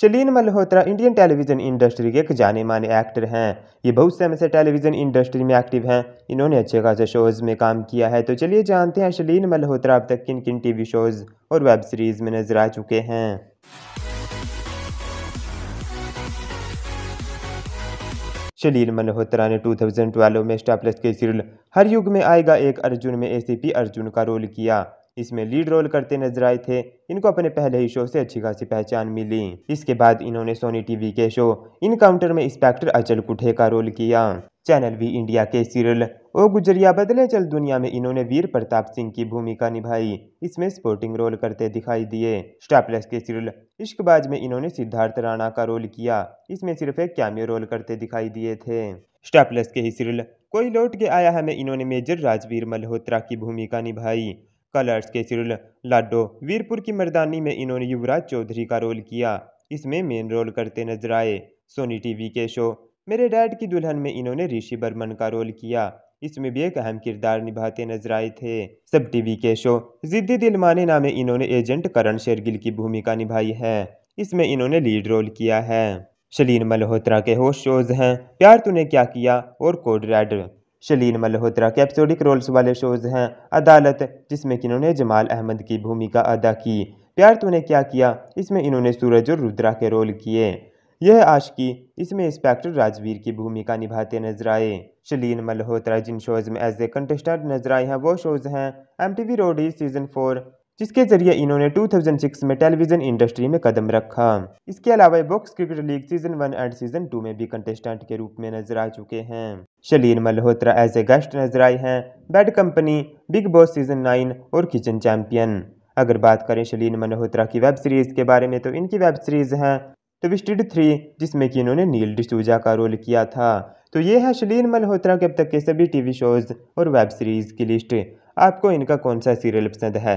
Shaleen Malhotra Indian television industry के एक जाने माने एक्टर हैं ये बहुत समय से टेलीविज़न इंडस्ट्री में एक्टिव हैं इन्होंने अच्छे खासे शोज़ में काम किया है तो चलिए जानते हैं शलीन मल्होत्रा अब तक किन किन टीवी शोज़ और वेब सीरीज़ में नजर आ चुके हैं शलीन मल्होत्रा ने 2012 में स्टार प्लस के सीरियल हर युग में आएगा एक अर्जुन में एसीपी अर्जुन का रोल किया इसमें लीड रोल करते नजर आए थे इनको अपने पहले ही शो से अच्छी खासी पहचान मिली इसके बाद इन्होंने सोनी टीवी के शो इनकाउंटर में इंस्पेक्टर अचल कुठे का रोल किया चैनल वी इंडिया के सीरियल ओ गुजरिया बदले चल दुनिया में इन्होंने वीर प्रताप सिंह की भूमिका निभाई इसमें स्पोर्टिंग रोल करते दिखाई दिए स्टार के सीरियल इश्कबाज में इन्होंने सिद्धार्थ राणा का रोल किया इसमें सिर्फ एक कैमियो रोल करते दिखाई दिए थे स्टार के ही सीरियल कोई लौट के आया हमें इन्होंने मेजर राजवीर मल्होत्रा की भूमिका निभाई कलर्स के सिरुल लाडो वीरपुर की मर्दानी में इन्होंने युवराज चौधरी का रोल किया इसमें मेन रोल करते नजर आए सोनी टीवी के शो मेरे डैड की दुल्हन में इन्होंने ऋषि बर्मन का रोल किया इसमें भी एक अहम किरदार निभाते नजर आए थे सब टीवी के शो जिद्दी दिल माने नामे इन्होंने एजेंट करण शेरगिल की भूमिका निभाई है इसमें इन्होंने लीड रोल किया है शलीन मल्होत्रा के होश शोज हैं प्यार तूने क्या किया और कोड रेड शलीन मल्होत्रा के एपिसोडिक रोल्स वाले शोज हैं अदालत जिसमें कि इन्होंने जमाल अहमद की भूमिका अदा की प्यार तूने क्या किया इसमें इन्होंने सूरज और रुद्रा के रोल किए यह आशकी इसमें इंस्पेक्टर राजवीर की भूमिका निभाते नजर आए शलीन मल्होत्रा जिन शोज में एज ए कंटेस्टेंट नजर आए हैं वो शोज हैं M T V Roadies season four जिसके जरिए इन्होंने 2006 में टेलीविजन इंडस्ट्री में कदम रखा इसके अलावा Box Cricket League season one and season two में भी कंटेस्टेंट के रूप में नजर आ चुके हैं Shaleen Malhotra as a guest नजर आए हैं Bad Company Bigg Boss season nine और किचन चैंपियन अगर बात करें शलीन मल्होत्रा की वेब सीरीज के बारे में तो इनकी वेब सीरीज है ट्विस्टेड थ्री जिसमें कि इन्होंने नील डिसूजा का रोल किया था तो ये है शलीन मल्होत्रा के अब तक के सभी टीवी शोज और वेब सीरीज की लिस्ट आपको इनका कौन सा सीरियल पसंद है